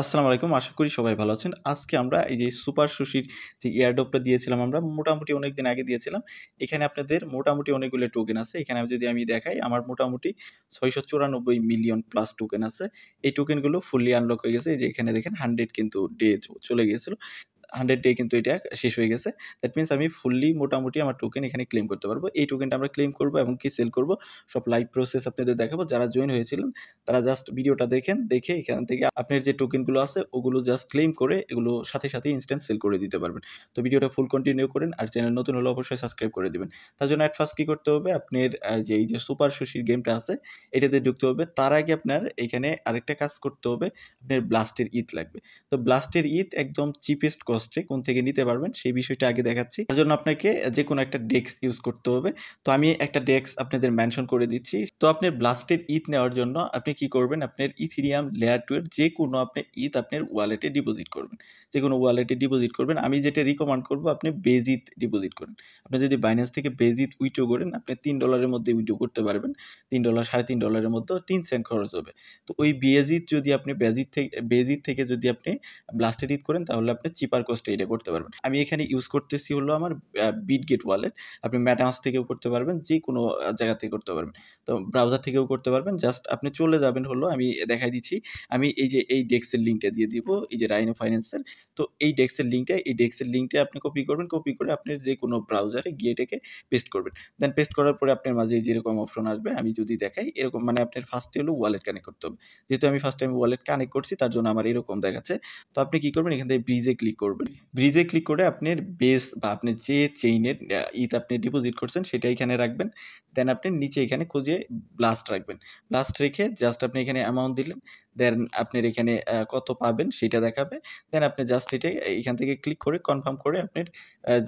আসসালামু আলাইকুম আশা করি সবাই ভালো আছেন আজকে আমরা এই যে সুপার সুশির যে ইয়ারডপটা দিয়েছিলাম আমরা মোটামুটি অনেক দিন আগে দিয়েছিলাম এখানে আপনাদের মোটামুটি অনেকগুলো টোকেন আছে এখানে যদি আমি দেখাই আমার মোটামুটি ছয়শো চুরানব্বই মিলিয়ন প্লাস টোকেন আছে এই টোকেনগুলো ফুললি আনলক হয়ে গেছে এই যে এখানে দেখেন হান্ড্রেড কিন্তু ডে চলে গিয়েছিল হান্ড্রেড ডে কিন্তু এটা শেষ হয়ে গেছে দ্যাট মিনস আমি ফুললি মোটামুটি আমার টোকেন এখানে ক্লেম করতে পারবো এই টোকেনটা আমরা ক্লেম করবো এবং কি সেল করবো সব লাইভ প্রসেস আপনাদের দেখাবো যারা জয়েন হয়েছিলেন তারা জাস্ট ভিডিওটা দেখেন দেখে এখান থেকে আপনার যে টোকেনগুলো আছে ওগুলো জাস্ট ক্লেম করে এগুলো সাথে সাথে ইনস্ট্যান্ট সেল করে দিতে পারবেন তো ভিডিওটা ফুল কন্টিনিউ করেন আর চ্যানেল নতুন হলে অবশ্যই সাবস্ক্রাইব করে দেবেন তার জন্য অ্যাট ফার্স্ট কী করতে হবে আপনার যে এই যে সুপার সুশির গেমটা আছে এটাতে ঢুকতে হবে তার আগে আপনার এখানে আরেকটা কাজ করতে হবে আপনার ব্লাস্টের ইট লাগবে তো ব্লাস্টের ইট একদম চিপেস্ট কস্ট কস্টে কোন থেকে নিতে পারবেন সেই বিষয়টা আগে দেখাচ্ছি তার জন্য আপনাকে যে কোনো একটা ডেস্ক ইউজ করতে হবে তো আমি একটা ডেস্ক আপনাদের মেনশন করে দিচ্ছি তো আপনার ব্লাস্টেড ইথ নেওয়ার জন্য আপনি কি করবেন আপনার ইথিরিয়াম লেয়ার টু এর যে কোনো আপনার ইথ আপনার ওয়ালেটে ডিপোজিট করবেন যে কোনো ওয়ালেটে ডিপোজিট করবেন আমি যেটা রিকমেন্ড করবো আপনি বেজিত ডিপোজিট করেন আপনি যদি বাইন্যান্স থেকে বেজিত উইথড্রো করেন আপনি তিন ডলারের মধ্যে উইথড্রো করতে পারবেন তিন ডলার সাড়ে তিন ডলারের মধ্যে তিন সেন্ট খরচ হবে তো ওই বেজিত যদি আপনি বেজিত থেকে বেজিত থেকে যদি আপনি ব্লাস্টেড ইথ করেন তাহলে আপনি চিপার কস্টে এটা করতে পারবেন আমি এখানে ইউজ করতেছি হলো আমার বিটগেট ওয়ালেট আপনি ম্যাটামাস থেকেও করতে পারবেন যে কোনো জায়গা থেকে করতে পারবেন তো ব্রাউজার থেকেও করতে পারবেন জাস্ট আপনি চলে যাবেন হলো আমি দেখাই দিচ্ছি আমি এই যে এই ডেস্কের লিঙ্কটা দিয়ে দিব এই যে রাইনো ফাইন্যান্সের তো এই ডেস্কের লিঙ্কটা এই ডেক্সের লিঙ্কটা আপনি কপি করবেন কপি করে আপনি যে কোনো ব্রাউজারে গিয়ে এটাকে পেস্ট করবেন দেন পেস্ট করার পরে আপনার মাঝে যেরকম অপশন আসবে আমি যদি দেখাই এরকম মানে আপনার ফার্স্টে হলো ওয়ালেট কানেক্ট করতে হবে যেহেতু আমি ফার্স্ট টাইম ওয়ালেট কানেক্ট করছি তার জন্য আমার এরকম দেখাচ্ছে তো আপনি কি করবেন এখান থেকে ব্রিজে ক্লিক করবেন ব্রিজে ক্লিক করে আপনার বেস বা আপনি যে চেইনের ইথ আপনি ডিপোজিট করছেন সেটা এখানে রাখবেন দেন আপনি নিচে এখানে খুঁজে ব্লাস্ট রাখবেন ব্লাস্ট রেখে জাস্ট আপনি এখানে অ্যামাউন্ট দিলেন দেন আপনার এখানে কত পাবেন সেটা দেখাবে দেন আপনি জাস্ট এটা এখান থেকে ক্লিক করে কনফার্ম করে আপনার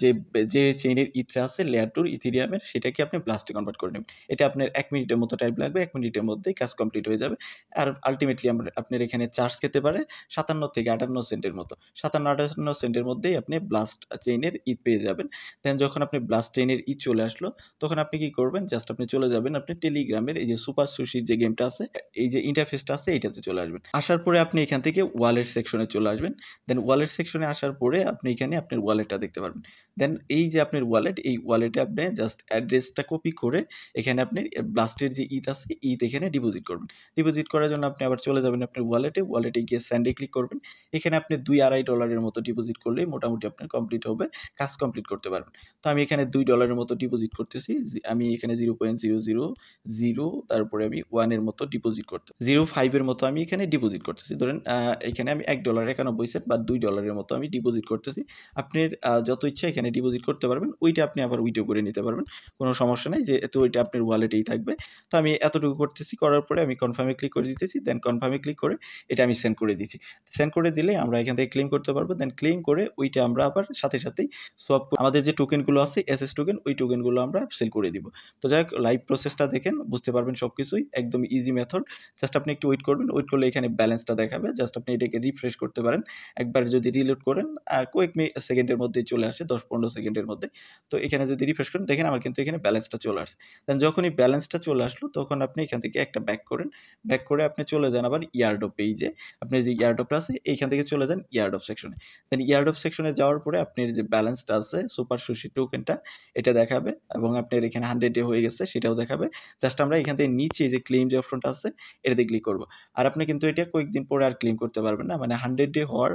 যে যে চেইনের ইথরা আছে লেয়ার টুর ইথিরিয়ামের সেটাকে আপনি ব্লাস্টে কনভার্ট করে নেবেন এটা আপনার এক মিনিটের মতো টাইম লাগবে এক মিনিটের মধ্যেই কাজ কমপ্লিট হয়ে যাবে আর আলটিমেটলি আপনার এখানে চার্জ খেতে পারে সাতান্ন থেকে আটান্ন সেন্টের মতো সাতান্ন আটান্ন পার্সেন্টের মধ্যেই আপনি ব্লাস্ট চেইনের ইট পেয়ে যাবেন দেন যখন আপনি ব্লাস্ট চেইনের ইট চলে আসলো তখন আপনি কি করবেন জাস্ট আপনি চলে যাবেন আপনি টেলিগ্রামের এই যে সুপার সুশির যে গেমটা আছে এই যে ইন্টারফেসটা আছে এইটাতে চলে আসবেন আসার পরে আপনি এখান থেকে ওয়ালেট সেকশনে চলে আসবেন দেন ওয়ালেট সেকশনে আসার পরে আপনি এখানে আপনার ওয়ালেটটা দেখতে পারবেন দেন এই যে আপনার ওয়ালেট এই ওয়ালেটে আপনি জাস্ট অ্যাড্রেসটা কপি করে এখানে আপনি ব্লাস্টের যে ইট আছে ইট এখানে ডিপোজিট করবেন ডিপোজিট করার জন্য আপনি আবার চলে যাবেন আপনার ওয়ালেটে ওয়ালেটে গিয়ে স্যান্ডে ক্লিক করবেন এখানে আপনি দুই আড়াই ডলারের মতো ডিপোজিট ডিপোজিট করলেই মোটামুটি আপনার কমপ্লিট হবে কাজ কমপ্লিট করতে পারবেন তো আমি এখানে দুই ডলারের মতো ডিপোজিট করতেছি আমি এখানে zero point zero zero zero তারপরে আমি ওয়ানের মতো ডিপোজিট করতে জিরো ফাইভের মতো আমি এখানে ডিপোজিট করতেছি ধরেন এখানে আমি এক ডলার একানব্বই সেন্ট বা দুই ডলারের মতো আমি ডিপোজিট করতেছি আপনার যত ইচ্ছা এখানে ডিপোজিট করতে পারবেন ওইটা আপনি আবার উইডো করে নিতে পারবেন কোনো সমস্যা নেই তো ওইটা আপনার ওয়ালেটেই থাকবে তো আমি এতটুকু করতেছি করার পরে আমি কনফার্মে ক্লিক করে দিতেছি দেন কনফার্মে ক্লিক করে এটা আমি সেন্ড করে দিচ্ছি সেন্ড করে দিলে আমরা এখান থেকে ক্লেম করতে পারবো দেন ক্লেম রিপেয়ারিং করে ওইটা আমরা আবার সাথে সাথেই সব আমাদের যে টোকেনগুলো আছে এস এস টোকেন ওই টোকেনগুলো আমরা সেল করে দিব তো যাই হোক লাইভ প্রসেসটা দেখেন বুঝতে পারবেন সব কিছুই একদম ইজি মেথড জাস্ট আপনি একটু ওয়েট করবেন ওয়েট করলে এখানে ব্যালেন্সটা দেখাবে জাস্ট আপনি এটাকে রিফ্রেশ করতে পারেন একবার যদি রিলোড করেন কয়েক মিনিট সেকেন্ডের মধ্যে চলে আসে দশ পনেরো সেকেন্ডের মধ্যে তো এখানে যদি রিফ্রেশ করেন দেখেন আমার কিন্তু এখানে ব্যালেন্সটা চলে আসে দেন যখনই ব্যালেন্সটা চলে আসলো তখন আপনি এখান থেকে একটা ব্যাক করেন ব্যাক করে আপনি চলে যান আবার ইয়ারডো পেইজে আপনি যে ইয়ারডপটা আছে এইখান থেকে চলে যান ইয়ারডপ সেকশনে দেন ইয়ার্ড অফ সেকশনে যাওয়ার পরে আপনার যে ব্যালেন্সটা আছে সুপার সুশি টোকেনটা এটা দেখাবে এবং আপনার এখানে হান্ড্রেড ডে হয়ে গেছে সেটাও দেখাবে জাস্ট আমরা এখান থেকে নিচে যে ক্লেম যে অপশনটা আছে এটাতে ক্লিক করবো আর আপনি কিন্তু এটা কয়েকদিন পরে আর ক্লেম করতে পারবেন না মানে হান্ড্রেড ডে হওয়ার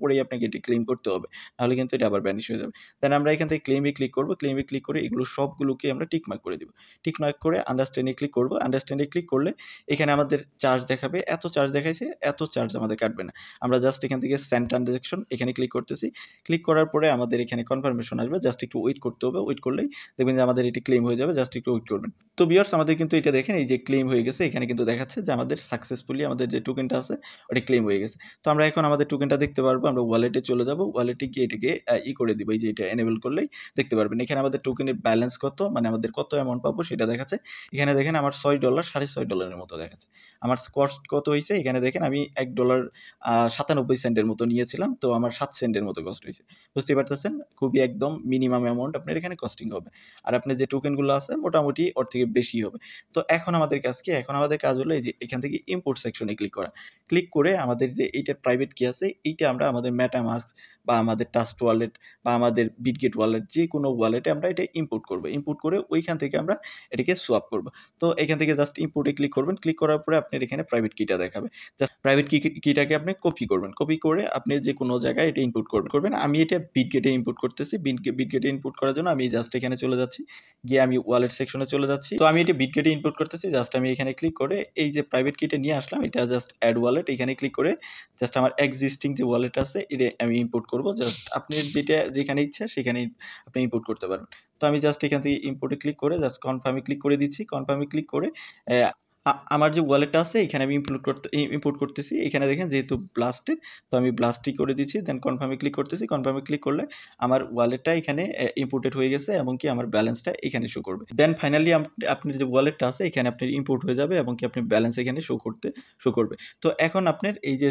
পরেই আপনাকে এটি ক্লেম করতে হবে নাহলে কিন্তু এটা আবার ব্যানিশ হয়ে যাবে দেন আমরা এখান থেকে ক্লেমে ক্লিক করবো ক্লেমে ক্লিক করে এগুলো সবগুলোকে আমরা টিকমার্ক করে দেবো টিকমার্ক করে আন্ডারস্ট্যান্ডে ক্লিক করবো আন্ডারস্ট্যান্ডে ক্লিক করলে এখানে আমাদের চার্জ দেখাবে এত চার্জ দেখাইছে এত চার্জ আমাদের কাটবে না আমরা জাস্ট এখান থেকে সেন্ট ট্রানজ্যাকশন এখানে ক্লিক ক্লিক করতেছি ক্লিক করার পরে আমাদের এখানে কনফার্মেশন আসবে জাস্ট একটু ওয়েট করতে হবে ওয়েট করলেই দেখবেন যে আমাদের এটি ক্লেম হয়ে যাবে জাস্ট একটু ওয়েট করবেন তো বিয়ার্স আমাদের কিন্তু এটা দেখেন এই যে ক্লেম হয়ে গেছে এখানে কিন্তু দেখাচ্ছে যে আমাদের সাকসেসফুলি আমাদের যে টোকেনটা আছে ওটা ক্লেম হয়ে গেছে তো আমরা এখন আমাদের টোকেনটা দেখতে পারবো আমরা ওয়ালেটে চলে যাবো ওয়ালেটে গিয়ে এটাকে ই করে দিব এই যে এটা এনেবল করলেই দেখতে পারবেন এখানে আমাদের টোকেনের ব্যালেন্স কত মানে আমাদের কত অ্যামাউন্ট পাবো সেটা দেখাচ্ছে এখানে দেখেন আমার ছয় ডলার সাড়ে ছয় ডলারের মতো দেখাচ্ছে আমার কস্ট কত হয়েছে এখানে দেখেন আমি এক ডলার সাতানব্বই সেন্টের মতো নিয়েছিলাম তো আমার সাত সেন্টের মতো কস্ট হয়েছে বুঝতে পারতেছেন খুবই একদম মিনিমাম অ্যামাউন্ট আপনার এখানে কস্টিং হবে আর আপনার যে টোকেনগুলো আছে মোটামুটি ওর থেকে বেশি হবে তো এখন আমাদের কাজ কি এখন আমাদের কাজ হলো এই যে এখান থেকে ইম্পোর্ট সেকশনে ক্লিক করা ক্লিক করে আমাদের যে এইটা প্রাইভেট কি আছে এইটা আমরা আমাদের ম্যাটামাস্ক বা আমাদের টাস্ট ওয়ালেট বা আমাদের বিটগেট ওয়ালেট যে কোনো ওয়ালেটে আমরা এটা ইম্পোর্ট করবো ইম্পোর্ট করে ওইখান থেকে আমরা এটাকে সোয়াপ করবো তো এখান থেকে জাস্ট ইম্পোর্টে ক্লিক করবেন ক্লিক করার পরে আপনার এখানে প্রাইভেট কিটা দেখাবে জাস্ট প্রাইভেট কি কিটাকে আপনি কপি করবেন কপি করে আপনি যে কোনো জায়গায় এটা ইনপুট করবেন করবেন আমি এটা বিটগেটে ইনপুট করতেছি বিটগেটে ইনপুট করার জন্য আমি জাস্ট এখানে চলে যাচ্ছি গিয়ে আমি ওয়ালেট সেকশনে চলে যাচ্ছি তো আমি এটা বিটগেটে ইনপুট করতেছি জাস্ট আমি এখানে ক্লিক করে এই যে প্রাইভেট কিটে নিয়ে আসলাম এটা জাস্ট অ্যাড ওয়ালেট এখানে ক্লিক করে জাস্ট আমার এক্সিস্টিং যে ওয়ালেট আছে এটা আমি ইনপুট করব জাস্ট আপনি যেটা যেখানে ইচ্ছা সেখানে আপনি ইনপুট করতে পারেন তো আমি জাস্ট এখান থেকে ইম্পোর্টে ক্লিক করে জাস্ট কনফার্মে ক্লিক করে দিচ্ছি কনফার্মে ক্লিক করে আমার যে ওয়ালেটটা আছে এখানে আমি ইম্পোর্ট করতে ইম্পোর্ট করতেছি এখানে দেখেন যেহেতু ব্লাস্টেড তো আমি ব্লাস্টই করে দিচ্ছি দেন কনফার্মে ক্লিক করতেছি কনফার্মে ক্লিক করলে আমার ওয়ালেটটা এখানে ইম্পোর্টেড হয়ে গেছে এবং কি আমার ব্যালেন্সটা এখানে শো করবে দেন ফাইনালি আপনার যে ওয়ালেটটা আছে এখানে আপনি ইম্পোর্ট হয়ে যাবে এবং কি আপনি ব্যালেন্স এখানে শো করতে শো করবে তো এখন আপনার এই যে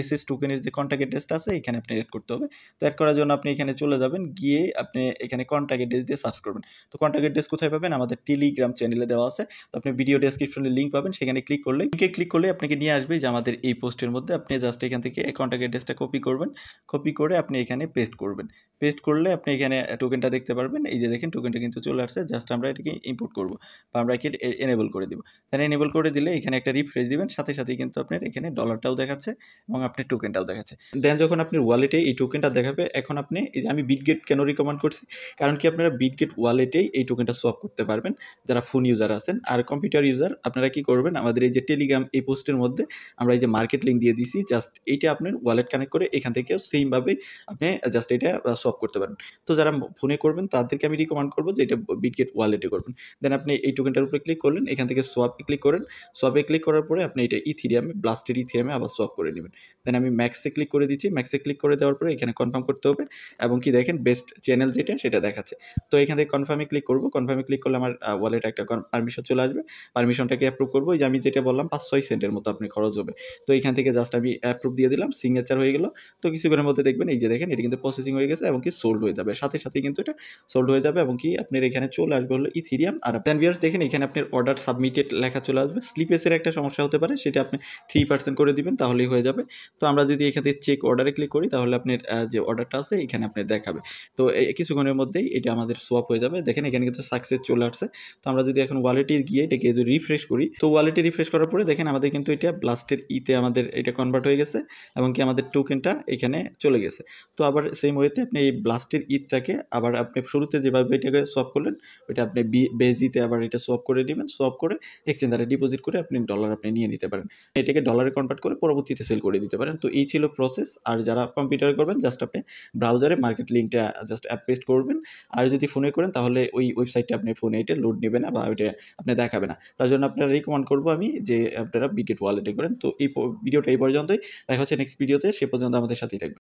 এস এস টোকেনের যে কন্ট্যাক্ট অ্যাড্রেসটা আছে এখানে আপনি অ্যাড করতে হবে তো অ্যাড করার জন্য আপনি এখানে চলে যাবেন গিয়ে আপনি এখানে কন্ট্যাক্ট অ্যাড্রেস দিয়ে সার্চ করবেন তো কন্ট্যাক্ট অ্যাড্রেস কোথায় পাবেন আমাদের টেলিগ্রাম চ্যানেলে দেওয়া আছে তো আপনি ভিডিও ডেসক্রিপশনে লিঙ্ক পাবেন সেখানে ক্লিক করলে লিঙ্কে ক্লিক করলে আপনাকে নিয়ে আসবে যে আমাদের এই পোস্টের মধ্যে আপনি জাস্ট এখান থেকে অ্যাকাউন্টের অ্যাড্রেসটা কপি করবেন কপি করে আপনি এখানে পেস্ট করবেন পেস্ট করলে আপনি এখানে টোকেনটা দেখতে পারবেন এই যে দেখেন টোকেনটা কিন্তু চলে আসছে জাস্ট আমরা এটাকে ইম্পোর্ট করবো বা আমরা একে এনেবল করে দেবো তাহলে এনেবল করে দিলে এখানে একটা রিফ্রেশ দিবেন সাথে সাথেই কিন্তু আপনার এখানে ডলারটাও দেখাচ্ছে এবং আপনি টোকেনটাও দেখাচ্ছে দেন যখন আপনি ওয়ালেটে এই টোকেনটা দেখাবে এখন আপনি এই যে আমি বিটগেট কেন রিকমেন্ড করছি কারণ কি আপনারা বিটগেট ওয়ালেটেই এই টোকেনটা সোয়াপ করতে পারবেন যারা ফোন ইউজার আছেন আর কম্পিউটার ইউজার আপনারা কি করবেন আমাদের এই যে টেলিগ্রাম এই পোস্টের মধ্যে আমরা এই যে মার্কেট লিঙ্ক দিয়ে দিছি জাস্ট এইটা আপনার ওয়ালেট কানেক্ট করে এখান থেকেও সেমভাবে আপনি জাস্ট এটা সব করতে পারেন তো যারা ফোনে করবেন তাদেরকে আমি রিকমেন্ড করবো যে এটা বিটগেট ওয়ালেটে করবেন দেন আপনি এই টোকেনটার উপরে ক্লিক করলেন এখান থেকে সোয়াপে ক্লিক করেন সোয়াপে ক্লিক করার পরে আপনি এটা ইথিরিয়ামে ব্লাস্টের ইথিরিয়ামে আবার সোয়াপ করে নেবেন দেন আমি ম্যাক্সে ক্লিক করে দিচ্ছি ম্যাক্সে ক্লিক করে দেওয়ার পরে এখানে কনফার্ম করতে হবে এবং কি দেখেন বেস্ট চ্যানেল যেটা সেটা দেখাচ্ছে তো এখান থেকে কনফার্মে ক্লিক করবো কনফার্মে ক্লিক করলে আমার ওয়ালেটে একটা পারমিশন চলে আসবে পারমিশনটাকে অ্যাপ্রুভ করবো যে আমি যেটা বললাম পাঁচ ছয় সেন্টের মতো আপনি খরচ হবে তো এখান থেকে জাস্ট আমি অ্যাপ্রুভ দিয়ে দিলাম সিগনেচার হয়ে গেল তো কিছুক্ষণের মধ্যে দেখবেন এই যে দেখেন এটা কিন্তু প্রসেসিং হয়ে গেছে এবং কি সোল্ড হয়ে যাবে সাথে সাথে কিন্তু এটা সোল্ড হয়ে যাবে এবং কি আপনার এখানে চলে আসবে হলো ইথিরিয়াম আর দেন বিয়ার্স দেখেন এখানে আপনার অর্ডার সাবমিটেড লেখা চলে আসবে স্লিপেসের একটা সমস্যা হতে পারে সেটা আপনি থ্রি পার্সেন্ট করে দিবেন তাহলেই হয়ে যাবে তো আমরা যদি এখান থেকে চেক অর্ডারে ক্লিক করি তাহলে আপনার যে অর্ডারটা আছে এখানে আপনি দেখাবে তো কিছুক্ষণের মধ্যেই এটা আমাদের সোয়াপ হয়ে যাবে দেখেন এখানে কিন্তু সাকসেস চলে আসছে তো আমরা যদি এখন ওয়ালেটে গিয়ে এটাকে যদি রিফ্রেশ করি তো ওয়ালেটে রিফ্রেশ করার পরে দেখেন আমাদের কিন্তু এটা ব্লাস্টের ইতে আমাদের এটা কনভার্ট হয়ে গেছে এবং কি আমাদের টোকেনটা এখানে চলে গেছে তো আবার সেম ওয়েতে আপনি এই ব্লাস্টের ইতটাকে আবার আপনি শুরুতে যেভাবে এটাকে সোয়াপ করলেন ওইটা আপনি বেজিতে আবার এটা সোয়াপ করে নেবেন সোয়াপ করে এক্সচেঞ্জারে ডিপোজিট করে আপনি ডলার আপনি নিয়ে নিতে পারেন এটাকে ডলারে কনভার্ট করে পরবর্তীতে সেল করে দিতে পারেন তো এই ছিল প্রসেস আর যারা কম্পিউটারে করবেন জাস্ট আপনি ব্রাউজারে মার্কেট লিঙ্কটা জাস্ট অ্যাপ পেস্ট করবেন আর যদি ফোনে করেন তাহলে ওই ওয়েবসাইটটা আপনি ফোনে এটা লোড নেবে না বা ওইটা আপনি দেখাবে না তার জন্য আপনার রেকমেন্ড করবো আমি যে আপনারা বিকেট ওয়ালেটে করেন তো এই ভিডিওটা এই পর্যন্তই দেখা হচ্ছে নেক্সট ভিডিওতে সে পর্যন্ত আমাদের সাথেই থাকবে